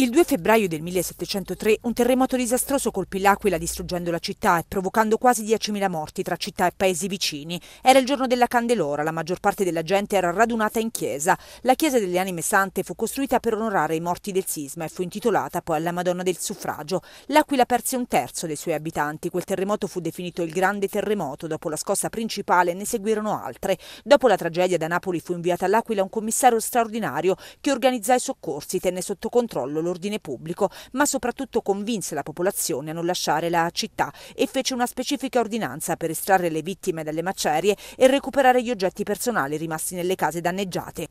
Il 2 febbraio del 1703 un terremoto disastroso colpì l'Aquila distruggendo la città e provocando quasi 10.000 morti tra città e paesi vicini. Era il giorno della Candelora, la maggior parte della gente era radunata in chiesa. La chiesa delle Anime Sante fu costruita per onorare i morti del sisma e fu intitolata poi alla Madonna del Suffragio. L'Aquila perse un terzo dei suoi abitanti. Quel terremoto fu definito il Grande Terremoto. Dopo la scossa principale ne seguirono altre. Dopo la tragedia da Napoli fu inviata all'Aquila un commissario straordinario che organizzò i soccorsi, tenne sotto controllo l'ordine pubblico, ma soprattutto convinse la popolazione a non lasciare la città e fece una specifica ordinanza per estrarre le vittime dalle macerie e recuperare gli oggetti personali rimasti nelle case danneggiate.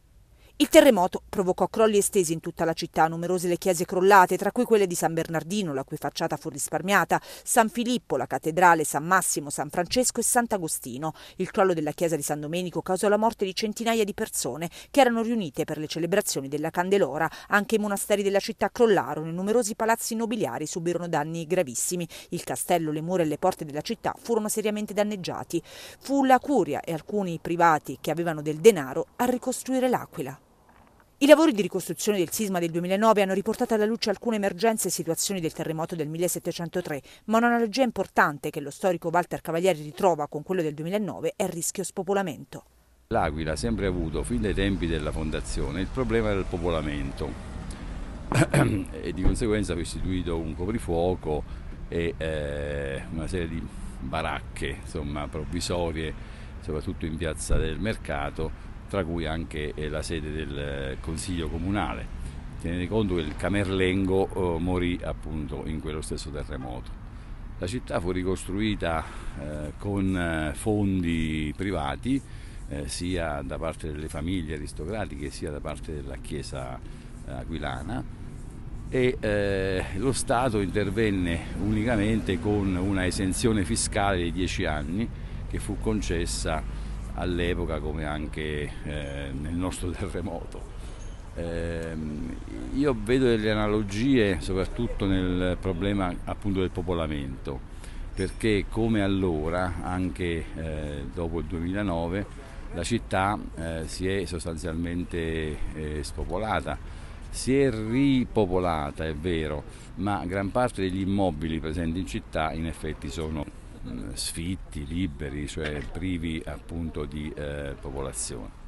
Il terremoto provocò crolli estesi in tutta la città, numerose le chiese crollate, tra cui quelle di San Bernardino, la cui facciata fu risparmiata, San Filippo, la cattedrale, San Massimo, San Francesco e Sant'Agostino. Il crollo della chiesa di San Domenico causò la morte di centinaia di persone che erano riunite per le celebrazioni della Candelora. Anche i monasteri della città crollarono e numerosi palazzi nobiliari subirono danni gravissimi. Il castello, le mura e le porte della città furono seriamente danneggiati. Fu la curia e alcuni privati che avevano del denaro a ricostruire l'Aquila. I lavori di ricostruzione del sisma del 2009 hanno riportato alla luce alcune emergenze e situazioni del terremoto del 1703, ma un'analogia importante che lo storico Walter Cavalieri ritrova con quello del 2009 è il rischio spopolamento. L'Aquila ha sempre avuto, fin dai tempi della fondazione, il problema del popolamento e di conseguenza ha istituito un coprifuoco e eh, una serie di baracche insomma, provvisorie, soprattutto in piazza del mercato, tra cui anche eh, la sede del eh, Consiglio Comunale. Tenete conto che il Camerlengo eh, morì appunto in quello stesso terremoto. La città fu ricostruita con fondi privati, sia da parte delle famiglie aristocratiche sia da parte della Chiesa aquilana e lo Stato intervenne unicamente con una esenzione fiscale di 10 anni che fu concessa all'epoca come anche eh, nel nostro terremoto. Eh, io vedo delle analogie soprattutto nel problema appunto del popolamento perché come allora, anche eh, dopo il 2009, la città eh, si è sostanzialmente eh, spopolata. Si è ripopolata, è vero, ma gran parte degli immobili presenti in città in effetti sono sfitti, liberi, cioè privi appunto di eh, popolazione.